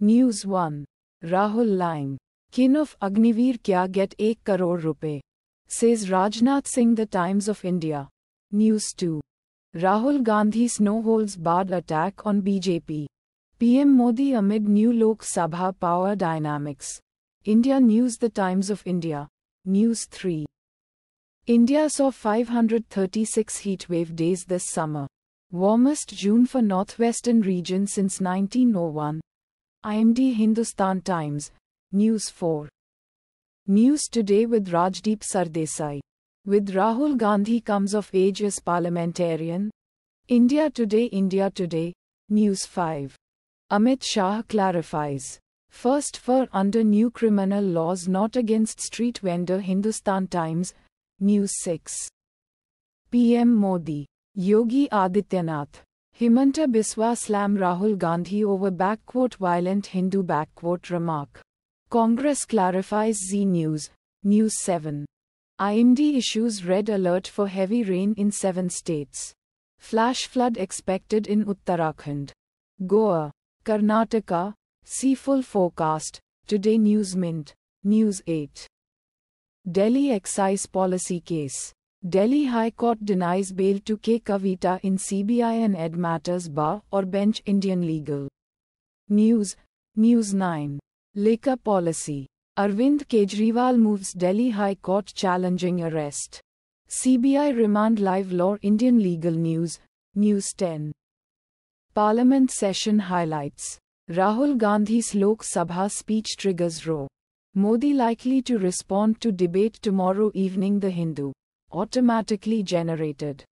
News 1. Rahul Lime. Kin of Agniveer kya get 1 crore rupee. Says Rajnath Singh The Times of India. News 2. Rahul Gandhi no holds barred attack on BJP. PM Modi amid new Lok Sabha power dynamics. India News The Times of India. News 3. India saw 536 heatwave days this summer. Warmest June for northwestern region since 1901. IMD Hindustan Times, News 4. News today with Rajdeep Sardesai. With Rahul Gandhi comes of age as parliamentarian. India Today, India Today, News 5. Amit Shah clarifies. First fur under new criminal laws not against street vendor Hindustan Times, News 6. PM Modi, Yogi Adityanath, Himanta Biswa slam Rahul Gandhi over backquote violent Hindu backquote remark. Congress clarifies Z News, News 7. IMD issues red alert for heavy rain in seven states. Flash flood expected in Uttarakhand. Goa, Karnataka, see full forecast, today News Mint, News 8. Delhi excise policy case. Delhi High Court denies bail to K. Kavita in CBI and ED matters bar or bench Indian legal. News, News 9. Liquor policy. Arvind Kejriwal moves Delhi High Court challenging arrest. CBI remand live law Indian legal news, News 10. Parliament session highlights. Rahul Gandhi's Lok Sabha speech triggers row. Modi likely to respond to debate tomorrow evening The Hindu automatically generated.